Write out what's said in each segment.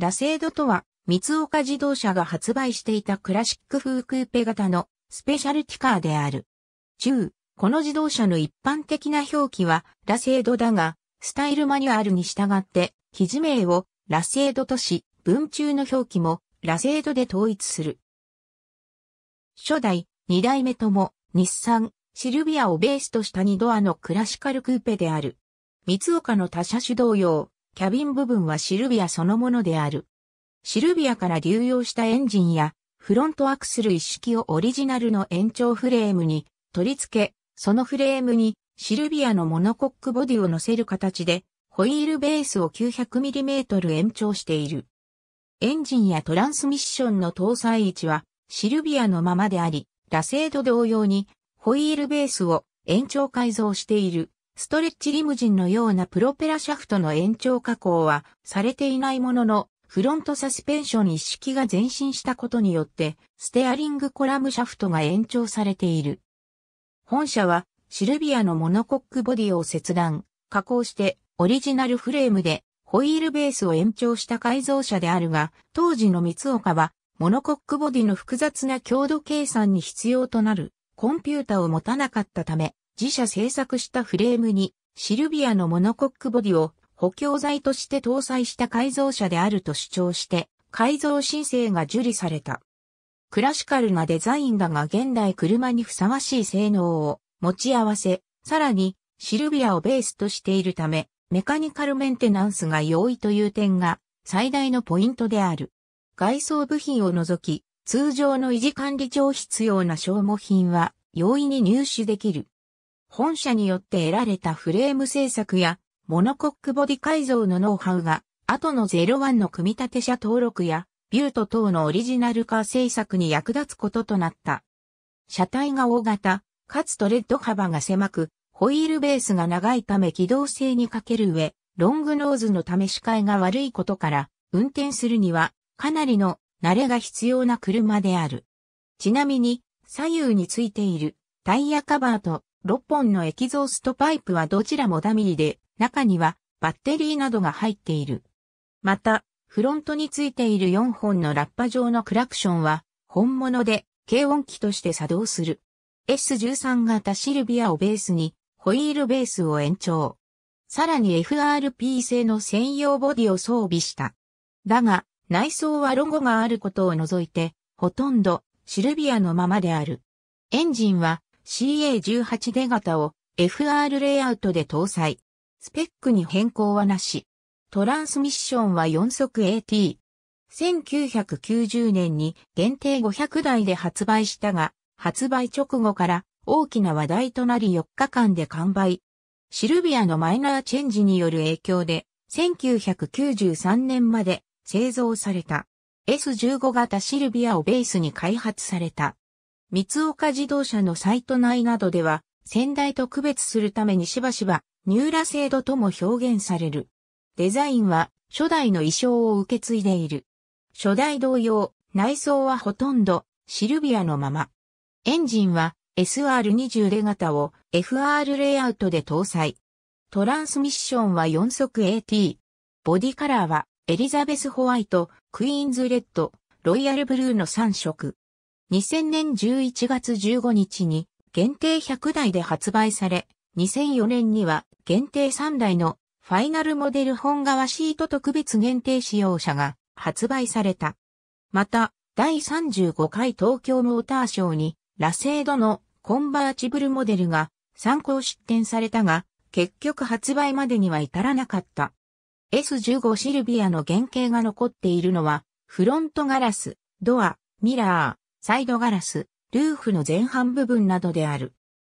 ラセードとは、三岡自動車が発売していたクラシック風クーペ型のスペシャルティカーである。中、この自動車の一般的な表記はラセードだが、スタイルマニュアルに従って、記事名をラセードとし、文中の表記もラセードで統一する。初代、二代目とも、日産、シルビアをベースとした二ドアのクラシカルクーペである。三岡の他車種同様、キャビン部分はシルビアそのものである。シルビアから流用したエンジンやフロントアクスル一式をオリジナルの延長フレームに取り付け、そのフレームにシルビアのモノコックボディを乗せる形で、ホイールベースを 900mm 延長している。エンジンやトランスミッションの搭載位置はシルビアのままであり、ラセード同様にホイールベースを延長改造している。ストレッチリムジンのようなプロペラシャフトの延長加工はされていないものの、フロントサスペンション一式が前進したことによって、ステアリングコラムシャフトが延長されている。本社はシルビアのモノコックボディを切断、加工してオリジナルフレームでホイールベースを延長した改造車であるが、当時の三岡はモノコックボディの複雑な強度計算に必要となるコンピュータを持たなかったため、自社製作したフレームにシルビアのモノコックボディを補強材として搭載した改造車であると主張して改造申請が受理された。クラシカルなデザインだが現代車にふさわしい性能を持ち合わせ、さらにシルビアをベースとしているため、メカニカルメンテナンスが容易という点が最大のポイントである。外装部品を除き、通常の維持管理上必要な消耗品は容易に入手できる。本社によって得られたフレーム製作や、モノコックボディ改造のノウハウが、後の01の組み立て車登録や、ビュート等のオリジナルカー製作に役立つこととなった。車体が大型、かつトレッド幅が狭く、ホイールベースが長いため機動性に欠ける上、ロングノーズの試し替えが悪いことから、運転するにはかなりの慣れが必要な車である。ちなみに、左右についているタイヤカバーと6本のエキゾーストパイプはどちらもダミーで、中にはバッテリーなどが入っている。また、フロントについている4本のラッパ状のクラクションは、本物で軽音機として作動する。S13 型シルビアをベースに、ホイールベースを延長。さらに FRP 製の専用ボディを装備した。だが、内装はロゴがあることを除いて、ほとんどシルビアのままである。エンジンは CA18 出型を FR レイアウトで搭載。スペックに変更はなし。トランスミッションは4速 AT。1990年に限定500台で発売したが、発売直後から大きな話題となり4日間で完売。シルビアのマイナーチェンジによる影響で、1993年まで製造された S15 型シルビアをベースに開発された。三岡自動車のサイト内などでは、先代と区別するためにしばしば、ニューラ制度とも表現される。デザインは、初代の衣装を受け継いでいる。初代同様、内装はほとんど、シルビアのまま。エンジンは、SR20 レ型を FR レイアウトで搭載。トランスミッションは4速 AT。ボディカラーはエリザベスホワイト、クイーンズレッド、ロイヤルブルーの3色。2000年11月15日に限定100台で発売され、2004年には限定3台のファイナルモデル本革シート特別限定使用車が発売された。また、第35回東京モーターショーにラセードのコンバーチブルモデルが参考出展されたが、結局発売までには至らなかった。S15 シルビアの原型が残っているのは、フロントガラス、ドア、ミラー、サイドガラス、ルーフの前半部分などである。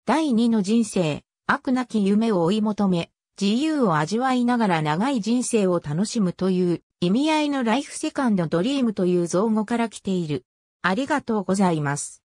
第二の人生、悪なき夢を追い求め、自由を味わいながら長い人生を楽しむという意味合いのライフセカンドドリームという造語から来ている。ありがとうございます。